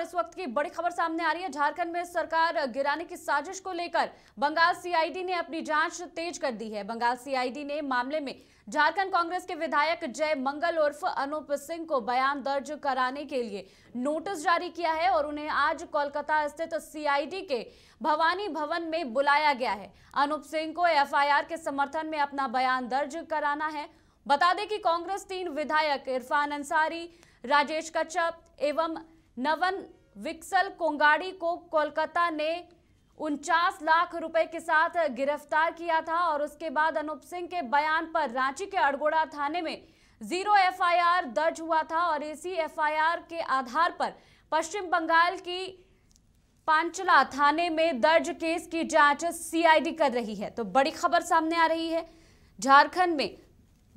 और इस वक्त की बड़ी खबर सामने आ रही है झारखंड में सरकार गिराने की साजिश को लेकर बंगाल सीआईडी ने अपनी जांच तेज कर दी है बंगाल सीआईडी ने मामले में झारखंड कांग्रेस के विधायक जय मंगल उर्फ अनूप सिंह को बयान दर्ज कराने के लिए नोटिस जारी किया है और उन्हें आज कोलकाता स्थित सीआईडी के भवानी भवन में बुलाया गया है अनूप सिंह को एफ के समर्थन में अपना बयान दर्ज कराना है बता दें कि कांग्रेस तीन विधायक इरफान अंसारी राजेश कच्छप एवं नवन विक्सल कोंगाड़ी को कोलकाता ने उनचास लाख रुपए के साथ गिरफ्तार किया था और उसके बाद अनूप सिंह के बयान पर रांची के अड़गोड़ा थाने में जीरो एफआईआर दर्ज हुआ था और इसी एफआईआर के आधार पर पश्चिम बंगाल की पांचला थाने में दर्ज केस की जांच सीआईडी कर रही है तो बड़ी खबर सामने आ रही है झारखंड में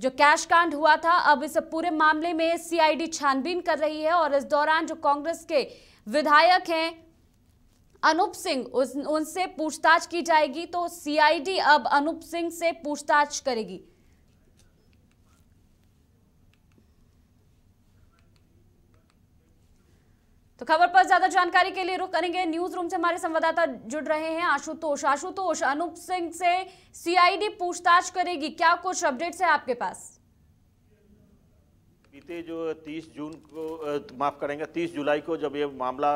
जो कैश कांड हुआ था अब इस पूरे मामले में सीआईडी छानबीन कर रही है और इस दौरान जो कांग्रेस के विधायक हैं अनूप सिंह उनसे पूछताछ की जाएगी तो सीआईडी अब अनूप सिंह से पूछताछ करेगी तो खबर पर ज्यादा जानकारी के लिए रुक करेंगे न्यूज रूम से हमारे संवाददाता जुड़ रहे हैं आशुतोष आशुतोष अनूप सिंह से सीआईडी पूछताछ करेगी क्या कुछ अपडेट्स है आपके पास बीते जो 30 जून को माफ करेंगे 30 जुलाई को जब ये मामला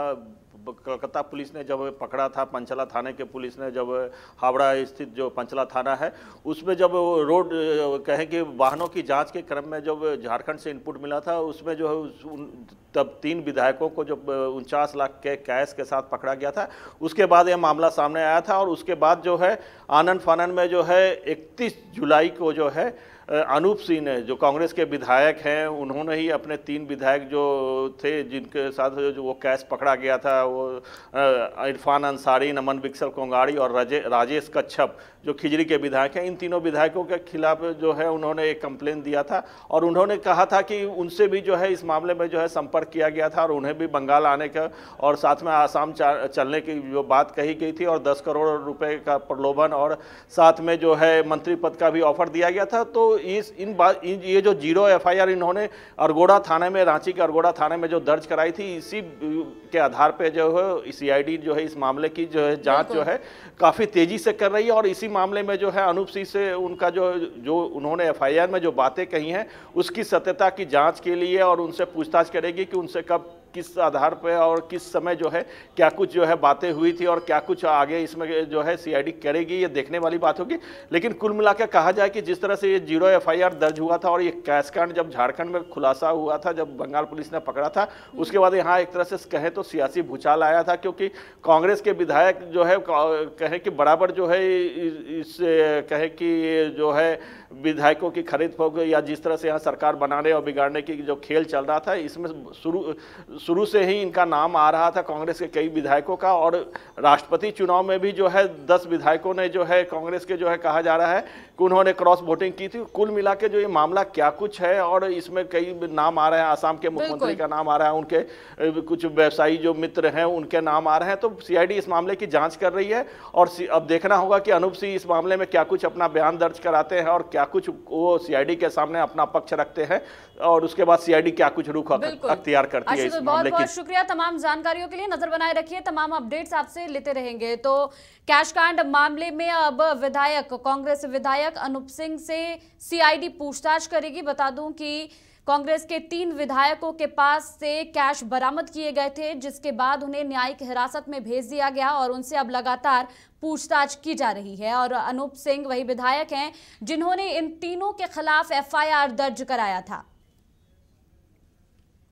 कलकत्ता पुलिस ने जब पकड़ा था पंचला थाने के पुलिस ने जब हावड़ा स्थित जो पंचला थाना है उसमें जब रोड कहें कि वाहनों की जांच के क्रम में जब झारखंड से इनपुट मिला था उसमें जो है उस तब तीन विधायकों को जब उनचास लाख के कैश के साथ पकड़ा गया था उसके बाद यह मामला सामने आया था और उसके बाद जो है आनंद फानन में जो है इकतीस जुलाई को जो है अनूप सिंह ने जो कांग्रेस के विधायक हैं उन्होंने ही अपने तीन विधायक जो थे जिनके साथ जो, वो कैश पकड़ा गया था वो इरफान अंसारी नमन बिक्सल कोंगाड़ी और राजे, राजेश कच्छप जो खिजरी के विधायक हैं इन तीनों विधायकों के खिलाफ जो है उन्होंने एक कंप्लेन दिया था और उन्होंने कहा था कि उनसे भी जो है इस मामले में जो है संपर्क किया गया था और उन्हें भी बंगाल आने का और साथ में आसाम चलने की जो बात कही गई थी और दस करोड़ रुपये का प्रलोभन और साथ में जो है मंत्री पद का भी ऑफर दिया गया था तो इस इन बात ये जो जीरो एफआईआर इन्होंने अरगोड़ा थाने में रांची के अरगोड़ा थाने में जो दर्ज कराई थी इसी के आधार पे जो है सीआईडी e जो है इस मामले की जो है जांच जो है काफ़ी तेज़ी से कर रही है और इसी मामले में जो है अनूप सिंह से उनका जो जो उन्होंने एफ में जो बातें कही हैं उसकी सत्यता की जाँच के लिए और उनसे पूछताछ करेगी कि उनसे कब किस आधार पर और किस समय जो है क्या कुछ जो है बातें हुई थी और क्या कुछ आगे इसमें जो है सीआईडी करेगी ये देखने वाली बात होगी लेकिन कुल मिलाकर कहा जाए कि जिस तरह से ये जीरो एफआईआर दर्ज हुआ था और ये कैशकांड जब झारखंड में खुलासा हुआ था जब बंगाल पुलिस ने पकड़ा था उसके बाद यहाँ एक तरह से कहें तो सियासी भूचाल आया था क्योंकि कांग्रेस के विधायक जो है कहें कि बराबर जो है इस कहें कि जो है विधायकों की खरीद फोक या जिस तरह से यहाँ सरकार बनाने और बिगाड़ने की जो खेल चल रहा था इसमें शुरू शुरू से ही इनका नाम आ रहा था कांग्रेस के कई विधायकों का और राष्ट्रपति चुनाव में भी जो है दस विधायकों ने जो है कांग्रेस के जो है कहा जा रहा है कि उन्होंने क्रॉस वोटिंग की थी कुल मिला के जो ये मामला क्या कुछ है और इसमें कई नाम आ रहे हैं आसाम के मुख्यमंत्री का नाम आ रहा है उनके कुछ व्यवसायी जो मित्र हैं उनके नाम आ रहे हैं तो सी इस मामले की जाँच कर रही है और अब देखना होगा कि अनुप सिंह इस मामले में क्या कुछ अपना बयान दर्ज कराते हैं और क्या कुछ वो सीआईडी के सामने अपना पक्ष रखते हैं और उसके बाद सीआईडी क्या कुछ रुख अख्तियार करती है बहुत बहुत शुक्रिया तमाम जानकारियों के लिए नजर बनाए रखिए तमाम अपडेट्स आपसे लेते रहेंगे तो कैश कांड मामले में अब विधायक कांग्रेस विधायक अनुप सिंह से सीआईडी पूछताछ करेगी बता दूं कि कांग्रेस के तीन विधायकों के पास से कैश बरामद किए गए थे जिसके बाद उन्हें न्यायिक हिरासत में भेज दिया गया और उनसे अब लगातार पूछताछ की जा रही है और अनूप सिंह वही विधायक हैं जिन्होंने इन तीनों के खिलाफ एफआईआर दर्ज कराया था